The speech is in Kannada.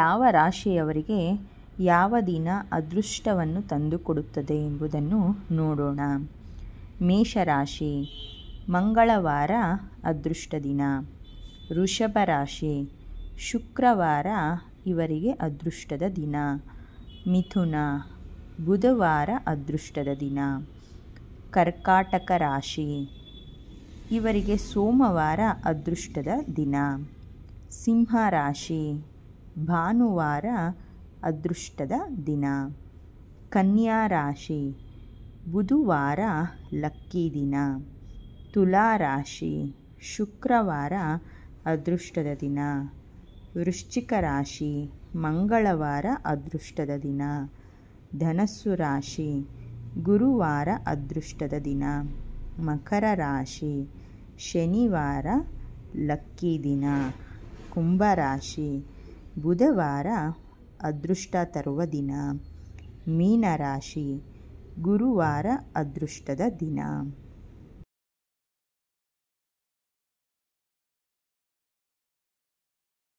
ಯಾವ ರಾಶಿಯವರಿಗೆ ಯಾವ ದಿನ ಅದೃಷ್ಟವನ್ನು ತಂದುಕೊಡುತ್ತದೆ ಎಂಬುದನ್ನು ನೋಡೋಣ ಮೇಷರಾಶಿ ಮಂಗಳವಾರ ಅದೃಷ್ಟ ದಿನ ವೃಷಭ ರಾಶಿ ಶುಕ್ರವಾರ ಇವರಿಗೆ ಅದೃಷ್ಟದ ದಿನ ಮಿಥುನ ಬುಧವಾರ ಅದೃಷ್ಟದ ದಿನ ಕರ್ಕಾಟಕ ರಾಶಿ ಇವರಿಗೆ ಸೋಮವಾರ ಅದೃಷ್ಟದ ದಿನ ಸಿಂಹ ರಾಶಿ ಭಾನುವಾರ ಅದೃಷ್ಟದ ದಿನ ಕನ್ಯಾ ರಾಶಿ ಬುಧವಾರ ಲಕ್ಕಿ ದಿನ ತುಲಾ ರಾಶಿ ಶುಕ್ರವಾರ ಅದೃಷ್ಟದ ದಿನ ವೃಶ್ಚಿಕ ರಾಶಿ ಮಂಗಳವಾರ ಅದೃಷ್ಟದ ದಿನ ಧನಸ್ಸು ರಾಶಿ ಗುರುವಾರ ಅದೃಷ್ಟದ ದಿನ ಮಕರ ರಾಶಿ ಶನಿವಾರ ಲಕ್ಕಿ ದಿನ ಕುಂಭರಾಶಿ ಬುಧವಾರ ಅದೃಷ್ಟ ತರುವ ದಿನ ಮೀನರಾಶಿ ಗುರುವಾರ ಅದೃಷ್ಟದ ದಿನ